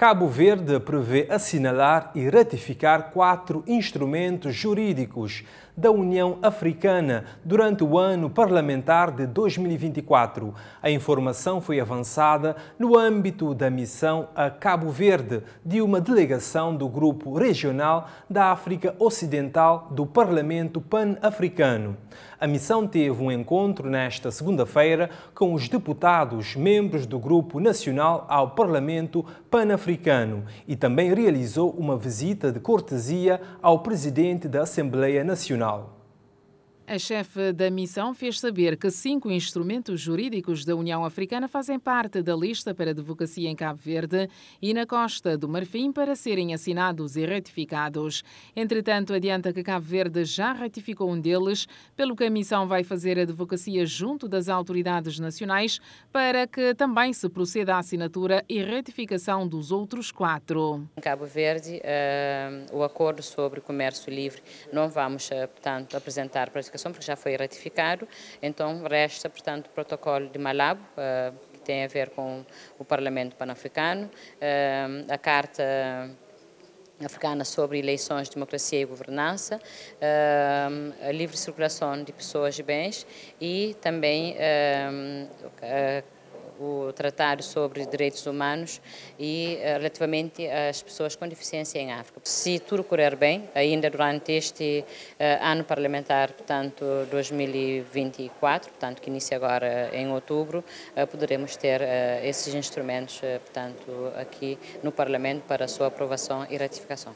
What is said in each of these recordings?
Cabo Verde prevê assinalar e ratificar quatro instrumentos jurídicos da União Africana durante o ano parlamentar de 2024. A informação foi avançada no âmbito da missão a Cabo Verde de uma delegação do Grupo Regional da África Ocidental do Parlamento Pan-Africano. A missão teve um encontro nesta segunda-feira com os deputados, membros do Grupo Nacional ao Parlamento Pan-Africano africano e também realizou uma visita de cortesia ao presidente da Assembleia Nacional. A chefe da missão fez saber que cinco instrumentos jurídicos da União Africana fazem parte da lista para advocacia em Cabo Verde e na Costa do Marfim para serem assinados e ratificados. Entretanto, adianta que Cabo Verde já ratificou um deles, pelo que a missão vai fazer advocacia junto das autoridades nacionais para que também se proceda à assinatura e ratificação dos outros quatro. Em Cabo Verde, uh, o acordo sobre comércio livre não vamos, uh, portanto, apresentar para ratificação, porque já foi ratificado. Então, resta, portanto, o protocolo de Malabo, eh, que tem a ver com o Parlamento Pan-Africano, eh, a Carta africana sobre eleições, democracia e governança, eh, a livre circulação de pessoas e bens e também a Tratar Tratado sobre Direitos Humanos e eh, relativamente às pessoas com deficiência em África. Se tudo correr bem, ainda durante este eh, ano parlamentar, portanto 2024, portanto que inicia agora em outubro, eh, poderemos ter esses instrumentos, portanto, aqui no Parlamento para a sua aprovação e ratificação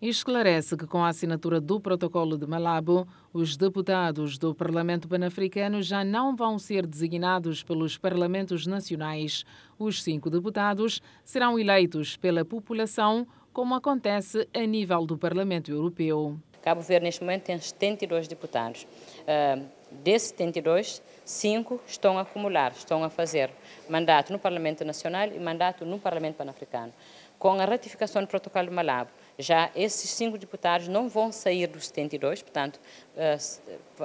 e esclarece que, com a assinatura do Protocolo de Malabo, os deputados do Parlamento Pan-Africano já não vão ser designados pelos parlamentos nacionais. Os cinco deputados serão eleitos pela população, como acontece a nível do Parlamento Europeu. Cabo Verde, neste momento, tem 72 deputados. Ah, desses 72, cinco estão a acumular, estão a fazer mandato no Parlamento Nacional e mandato no Parlamento Pan-Africano. Com a ratificação do protocolo de Malabo, já esses cinco deputados não vão sair dos 72, portanto, eh,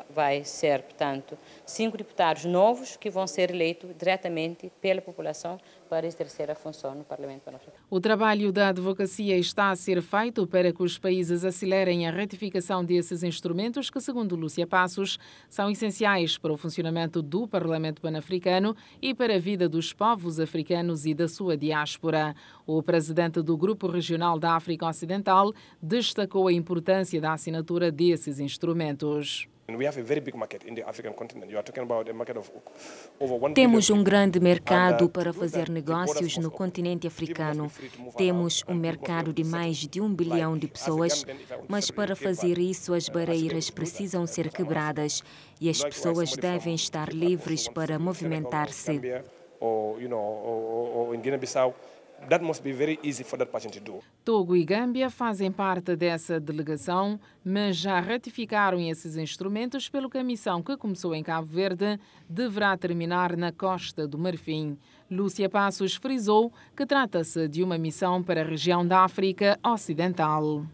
vai ser, portanto, cinco deputados novos que vão ser eleitos diretamente pela população para exercer a função no Parlamento Pan-Africano. O trabalho da advocacia está a ser feito para que os países acelerem a ratificação desses instrumentos que, segundo Lúcia Passos, são essenciais para o funcionamento do Parlamento Pan-Africano e para a vida dos povos africanos e da sua diáspora. O presidente do Grupo Regional da África Ocidental destacou a importância da assinatura desses instrumentos. Temos um grande mercado uh, para fazer negócios no continente africano. Temos um mercado de mais de um bilhão de pessoas, mas para fazer isso as barreiras precisam ser quebradas e as pessoas devem estar livres para movimentar-se. ou em Guiné-Bissau, That must be very easy for that person to do. Togo e Gâmbia fazem parte dessa delegação, mas já ratificaram esses instrumentos pelo que a missão que começou em Cabo Verde, deverá terminar na Costa do Marfim. Lúcia Passos frisou que trata-se de uma missão para a região da África Ocidental.